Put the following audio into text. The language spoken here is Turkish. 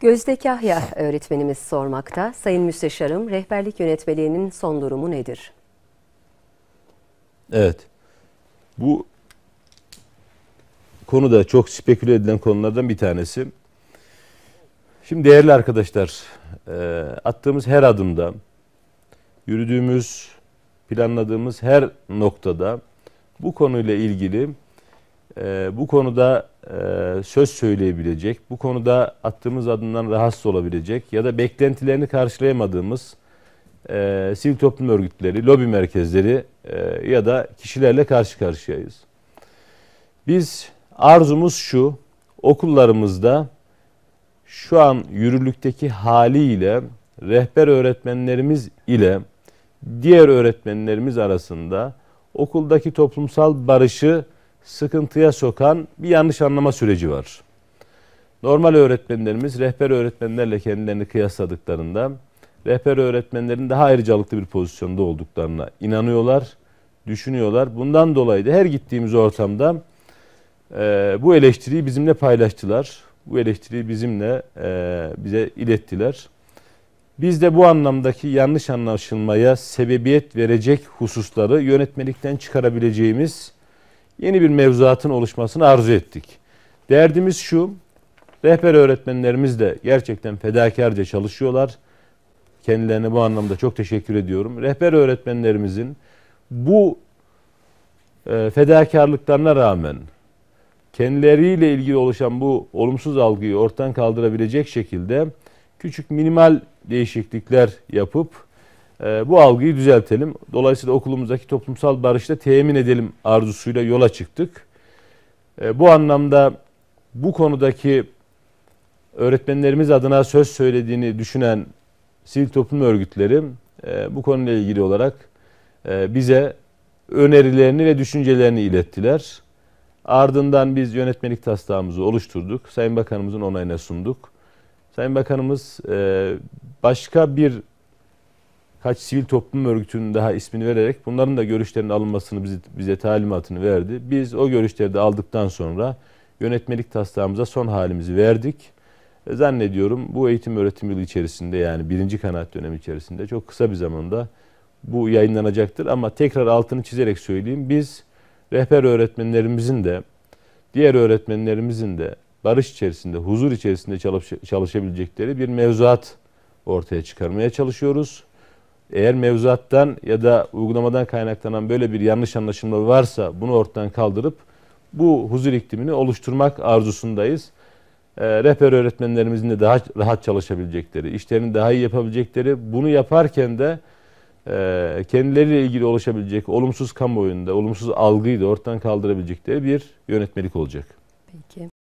Gözde Kahya öğretmenimiz sormakta. Sayın Müsteşarım, rehberlik yönetmeliğinin son durumu nedir? Evet. Bu konu da çok speküle edilen konulardan bir tanesi. Şimdi değerli arkadaşlar, e, attığımız her adımda, yürüdüğümüz, planladığımız her noktada bu konuyla ilgili e, bu konuda e, söz söyleyebilecek, bu konuda attığımız adımdan rahatsız olabilecek ya da beklentilerini karşılayamadığımız e, sivil toplum örgütleri, lobi merkezleri e, ya da kişilerle karşı karşıyayız. Biz arzumuz şu, okullarımızda şu an yürürlükteki haliyle rehber öğretmenlerimiz ile diğer öğretmenlerimiz arasında okuldaki toplumsal barışı sıkıntıya sokan bir yanlış anlama süreci var. Normal öğretmenlerimiz rehber öğretmenlerle kendilerini kıyasladıklarında rehber öğretmenlerin daha ayrıcalıklı bir pozisyonda olduklarına inanıyorlar, düşünüyorlar. Bundan dolayı da her gittiğimiz ortamda e, bu eleştiriyi bizimle paylaştılar. Bu eleştiriyi bizimle e, bize ilettiler. Biz de bu anlamdaki yanlış anlaşılmaya sebebiyet verecek hususları yönetmelikten çıkarabileceğimiz yeni bir mevzuatın oluşmasını arzu ettik. Derdimiz şu, rehber öğretmenlerimiz de gerçekten fedakarca çalışıyorlar. Kendilerine bu anlamda çok teşekkür ediyorum. Rehber öğretmenlerimizin bu e, fedakarlıklarına rağmen kendileriyle ilgili oluşan bu olumsuz algıyı ortadan kaldırabilecek şekilde küçük minimal değişiklikler yapıp ee, bu algıyı düzeltelim. Dolayısıyla okulumuzdaki toplumsal barışta temin edelim arzusuyla yola çıktık. Ee, bu anlamda bu konudaki öğretmenlerimiz adına söz söylediğini düşünen sivil toplum örgütleri e, bu konuyla ilgili olarak e, bize önerilerini ve düşüncelerini ilettiler. Ardından biz yönetmelik taslağımızı oluşturduk. Sayın Bakanımızın onayına sunduk. Sayın Bakanımız e, başka bir kaç sivil toplum örgütünün daha ismini vererek bunların da görüşlerinin alınmasını bize, bize talimatını verdi. Biz o görüşleri de aldıktan sonra yönetmelik taslağımıza son halimizi verdik. E, zannediyorum bu eğitim öğretim yılı içerisinde yani birinci kanaat dönemi içerisinde çok kısa bir zamanda bu yayınlanacaktır. Ama tekrar altını çizerek söyleyeyim. Biz rehber öğretmenlerimizin de diğer öğretmenlerimizin de barış içerisinde, huzur içerisinde çalış çalışabilecekleri bir mevzuat ortaya çıkarmaya çalışıyoruz. Eğer mevzuattan ya da uygulamadan kaynaklanan böyle bir yanlış anlaşılma varsa bunu ortadan kaldırıp bu huzur iklimini oluşturmak arzusundayız. E, rehber öğretmenlerimizin de daha rahat çalışabilecekleri, işlerini daha iyi yapabilecekleri, bunu yaparken de e, kendileriyle ilgili oluşabilecek olumsuz kamuoyunda, olumsuz algıyı da ortadan kaldırabilecekleri bir yönetmelik olacak. Peki.